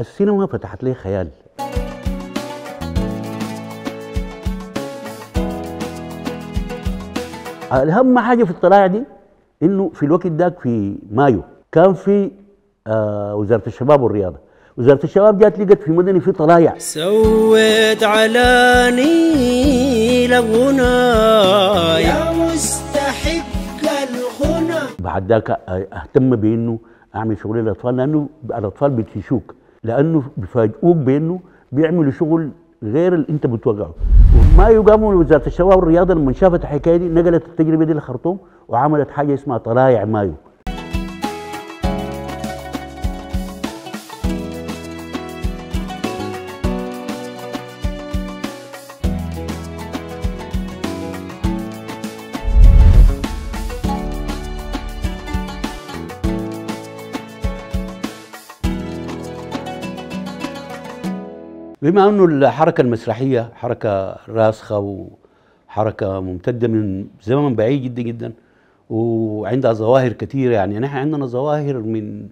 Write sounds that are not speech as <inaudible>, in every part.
السينما فتحت لي خيال اهم حاجه في الطلائع دي انه في الوقت ده في مايو كان في آه وزاره الشباب والرياضه وزاره الشباب جات لقت في مدني في طلايع سويت علاني لغنى يا مستحق الغنى بعد ذاك آه، اهتم بانه اعمل شغل للاطفال لانه الاطفال بتشوك لانه بفاجئوك بانه بيعملوا شغل غير اللي انت بتوقعه ما يقاموا وزاره الشباب والرياضه لما شافت الحكايه دي نقلت التجربه دي للخرطوم وعملت حاجه اسمها طلايع مايو بما انه الحركه المسرحيه حركه راسخه وحركه ممتده من زمن بعيد جدا جدا وعندها ظواهر كثيره يعني نحن عندنا ظواهر من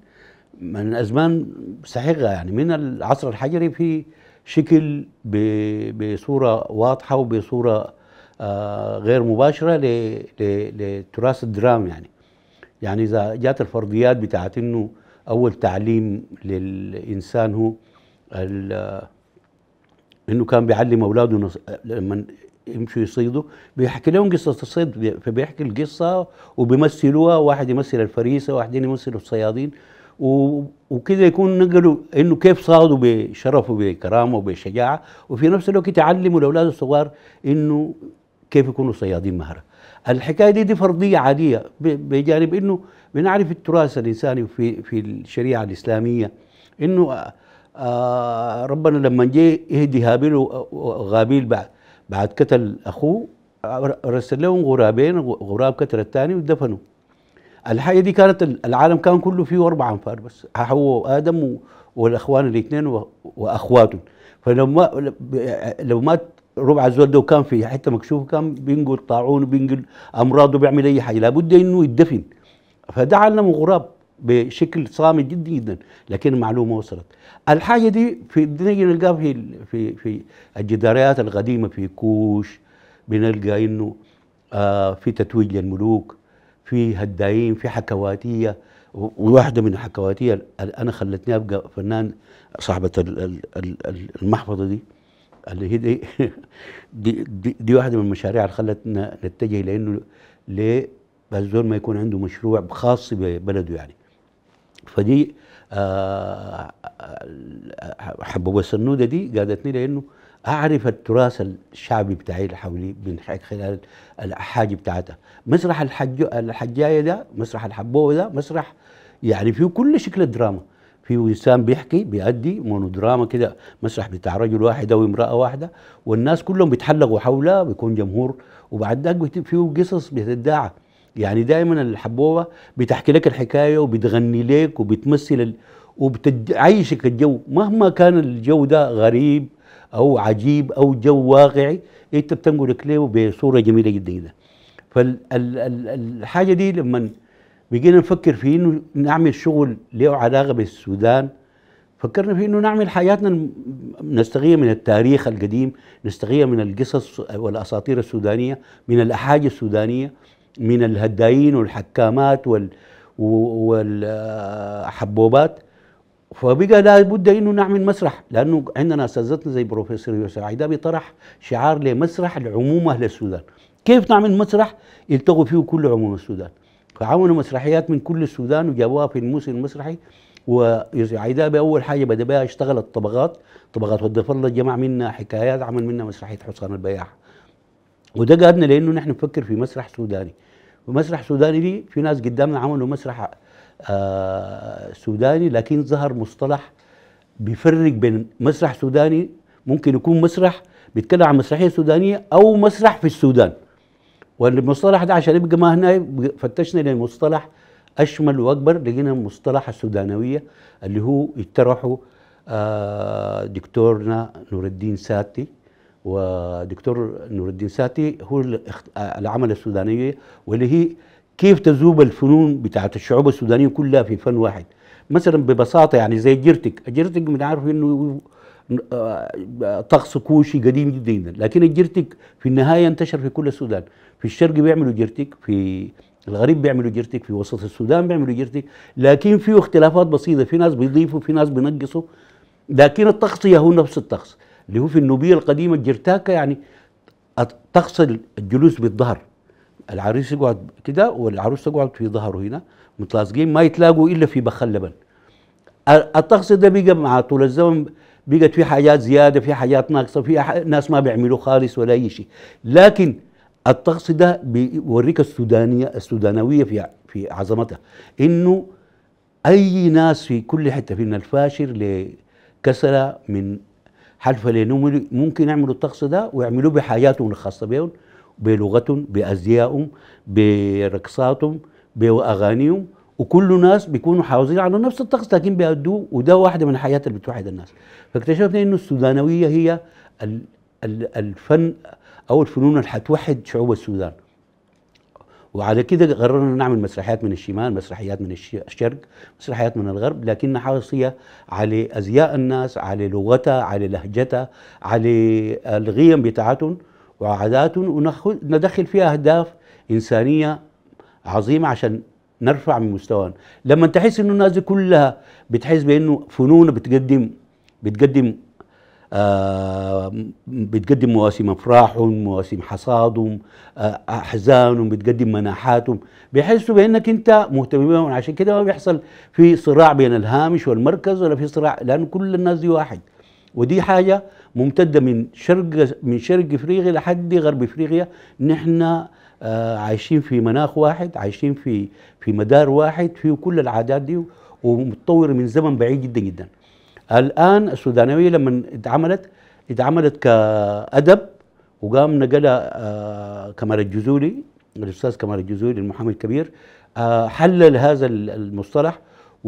من ازمان سحقه يعني من العصر الحجري في شكل بصوره واضحه وبصوره آه، غير مباشره لتراث الدرام يعني يعني اذا جات الفرضيات بتاعت انه اول تعليم للانسان هو انه كان بيعلم اولاده نص... لما يمشوا يصيدوا بيحكي لهم قصه الصيد فبيحكي القصه وبيمثلوها واحد يمثل الفريسه واحدين يمثلوا الصيادين و... وكده يكون نقلوا انه كيف صادوا بشرف وبكرامه وبشجاعه وفي نفس الوقت يعلموا الاولاد الصغار انه كيف يكونوا صيادين مهره. الحكايه دي دي فرضيه عاديه بجانب انه بنعرف التراث الانساني في في الشريعه الاسلاميه انه آه، ربنا لما جه يهدي هابيل وغابيل بعد بعد قتل اخوه رسل لهم غرابين غراب قتل الثاني ودفنوا الحاجه دي كانت العالم كان كله فيه اربع انفار بس هو ادم والاخوان الاثنين وأخواتهم فلما لو مات ربع الزول ده وكان في حته مكشوفه كان بينقل طاعون وبينقل امراض وبيعمل اي حاجه لابد انه يدفن فده علم غراب بشكل صامت جدا جدا لكن المعلومه وصلت الحاجه دي في نيجي نلقاها في في في الجداريات القديمه في كوش بنلقى انه آه في تتويج للملوك في هدايين في حكواتيه وواحده من الحكواتيه انا خلتني ابقى فنان صاحبه المحفظه دي اللي هي دي, <laughs> دي, دي, دي واحده من المشاريع اللي خلتنا نتجه لانه ليه بس ما يكون عنده مشروع خاص ببلده يعني فدي آه، حبوب السنوده دي قادتني لانه اعرف التراث الشعبي بتاعي اللي حولي من خلال الحاجه بتاعتها مسرح الحج الحجايه ده مسرح الحبوه ده مسرح يعني فيه كل شكل الدراما في وسام بيحكي بيأدي مونودراما كده مسرح بتاع رجل واحد او امراه واحده والناس كلهم بيتحلقوا حولها بيكون جمهور وبعد ذاك فيه قصص بتتداعى يعني دايما الحبوبه بتحكي لك الحكايه وبتغني لك وبتمثل ال... وبتعيشك الجو مهما كان الجو ده غريب او عجيب او جو واقعي انت بتنقلك ليه بصوره جميله جدا جدا فالحاجه دي لما بقينا نفكر في انه نعمل شغل له علاقه بالسودان فكرنا في انه نعمل حياتنا نستغيث من التاريخ القديم نستغيث من القصص والاساطير السودانيه من الاحاجه السودانيه من الهدايين والحكامات وال والحبوبات فبقى لابد انه نعمل مسرح لانه عندنا اساتذتنا زي بروفيسور يوسف عيدابي طرح شعار لمسرح العموم اهل السودان كيف نعمل مسرح يلتقوا فيه كل عموم السودان فعملوا مسرحيات من كل السودان وجابوها في الموسم المسرحي ويوسف عيدابي اول حاجه بدا بها اشتغل الطبقات طبقات وضيف الله جمع منا حكايات عمل منا مسرحيه حصان البياع وده قادنا لانه نحن نفكر في مسرح سوداني ومسرح سوداني دي في ناس قدامنا عملوا مسرح آه سوداني لكن ظهر مصطلح بيفرق بين مسرح سوداني ممكن يكون مسرح بيتكلم عن مسرحيه سودانيه او مسرح في السودان والمصطلح ده عشان يبقى ما هنا فتشنا للمصطلح اشمل واكبر لقينا المصطلح السودانويه اللي هو اقترحه آه دكتورنا نور الدين ساتي ودكتور نور الدين ساتي هو العمل السودانيه واللي هي كيف تذوب الفنون بتاعت الشعوب السودانيه كلها في فن واحد مثلا ببساطه يعني زي جرتك الجرتك بنعرف انه آه، طقس كوشي قديم جدا لكن الجرتك في النهايه انتشر في كل السودان في الشرق بيعملوا جرتك في الغريب بيعملوا جرتك في وسط السودان بيعملوا جرتك لكن في اختلافات بسيطه في ناس بيضيفوا في ناس بينقصوا لكن الطقس هو نفس الطقس اللي هو في النوبيه القديمه الجرتاكه يعني تقصد الجلوس بالظهر العريس يقعد كده والعروس تقعد في ظهره هنا متلاصقين ما يتلاقوا الا في بخل لبن الطقس ده بقى مع طول الزمن بقت في حاجات زياده في حاجات ناقصه في ناس ما بيعملوا خالص ولا اي شيء لكن الطقس ده بيوريك السودانيه السودانويه في في عظمتها انه اي ناس في كل حته من الفاشر لكسره من حلف لأنهم ممكن يعملوا الطقس ده ويعملوه بحياتهم الخاصة بهم بلغتهم بأزيائهم برقصاتهم بأغانيهم وكل ناس بيكونوا حافظين على نفس الطقس لكن بيأدوه وده واحدة من الحياة اللي بتوحد الناس فاكتشفنا إنه السودانوية هي الفن أو الفنون اللي حتوحد شعوب السودان وعلى كده قررنا نعمل مسرحيات من الشمال مسرحيات من الشرق مسرحيات من الغرب لكن حاصية على أزياء الناس على لغتها على لهجتها على القيم بتاعتهم وعاداتهم وندخل فيها أهداف إنسانية عظيمة عشان نرفع من مستوانا لما تحس انه الناس دي كلها بتحس بانه فنون بتقدم بتقدم آه، بتقدم مواسم افراحهم مواسم حصادهم آه، احزانهم بتقدم مناحاتهم بيحسوا بانك انت مهتم بهم عشان كده ما بيحصل في صراع بين الهامش والمركز ولا في صراع لان كل الناس دي واحد ودي حاجه ممتده من شرق من شرق افريقيا لحد غرب افريقيا نحن آه، عايشين في مناخ واحد عايشين في في مدار واحد فيه كل العادات دي ومتطور من زمن بعيد جدا جدا الان السودانيه لما اتعملت اتعملت كادب وقام نقلها آه، كمال الجزولي الاستاذ كمال الجزولي المحامي الكبير آه، حلل هذا المصطلح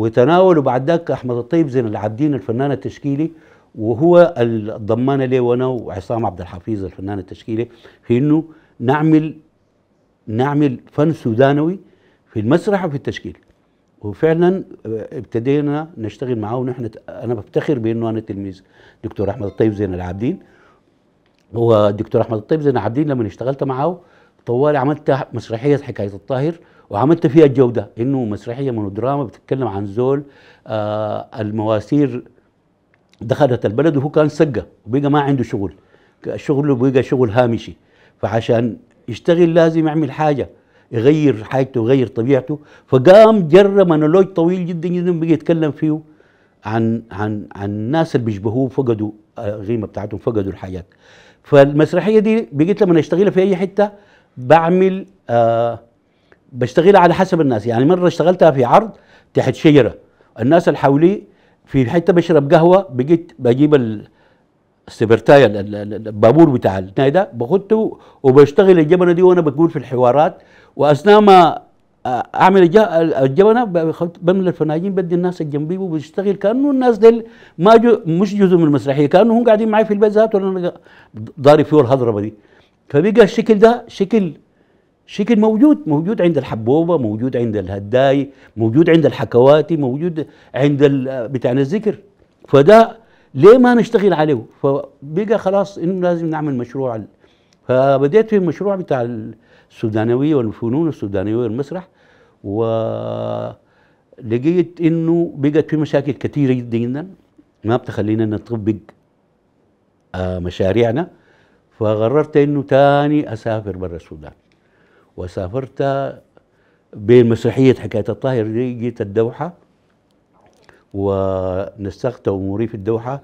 وتناوله بعد ذاك احمد الطيب زين العابدين الفنان التشكيلي وهو الضمان لي وانا وعصام عبد الحفيظ الفنان التشكيلي في انه نعمل نعمل فن سودانوي في المسرح وفي التشكيل وفعلا آه، ابتدينا نشتغل معاه ونحن انا بفتخر بانه انا تلميذ دكتور احمد الطيب زين العابدين هو الدكتور احمد الطيب زين العابدين لما اشتغلت معاه طوالي عملت مسرحيه حكايه الطاهر وعملت فيها الجوده انه مسرحيه مونودراما بتتكلم عن زول آه المواسير دخلت البلد وهو كان سقه وبقى ما عنده شغل شغله بقى شغل هامشي فعشان يشتغل لازم يعمل حاجه يغير حاجته يغير طبيعته فقام جرى مونولوج طويل جدا جدا بقى يتكلم فيه عن عن عن الناس اللي بيشبهوه فقدوا القيمه بتاعتهم فقدوا الحاجات فالمسرحيه دي بقيت لما اشتغلها في اي حته بعمل آه بشتغلها على حسب الناس يعني مره اشتغلتها في عرض تحت شجره الناس اللي حولي في حته بشرب قهوه بقيت بجيب السبرتاية البابور بتاع الناي ده بخده وبشتغل الجبنه دي وانا بقول في الحوارات واثناء ما آه، اعمل الجبنه بملى الفناجين بدي الناس الجنبي وبشتغل كانه الناس ديل ما جو مش جزء من المسرحيه كانه هم قاعدين معي في البيت ذاته انا ضارب فيه الهضربه دي فبقى الشكل ده شكل شكل موجود موجود عند الحبوبه موجود عند الهداي موجود عند الحكواتي موجود عند بتاع الذكر فده ليه ما نشتغل عليه فبقى خلاص انه لازم نعمل مشروع فبديت في المشروع بتاع السودانويه والفنون السودانيه والمسرح ولقيت انه بقت في مشاكل كثيره جدا جدا ما بتخلينا نطبق آه، مشاريعنا فقررت انه تاني اسافر برا السودان وسافرت بين مسرحيه حكايه الطاهر دي جيت الدوحه ونسقت اموري في الدوحه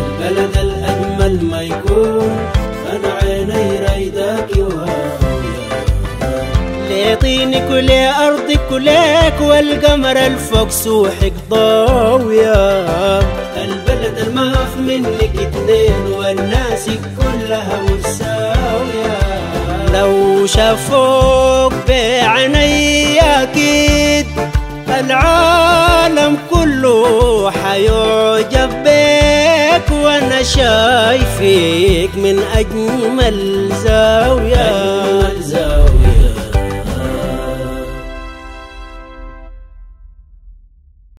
البلد الأجمل ما يكون عيني كل أرضي كلك والقمر الفوق سوحك ضاوية البلد المخ منك اتنين والناس كلها مساوية لو شافوك بعيني أكيد العالم كله حيعجب بك وانا شايفك من اجمل زاويه, أجمل زاوية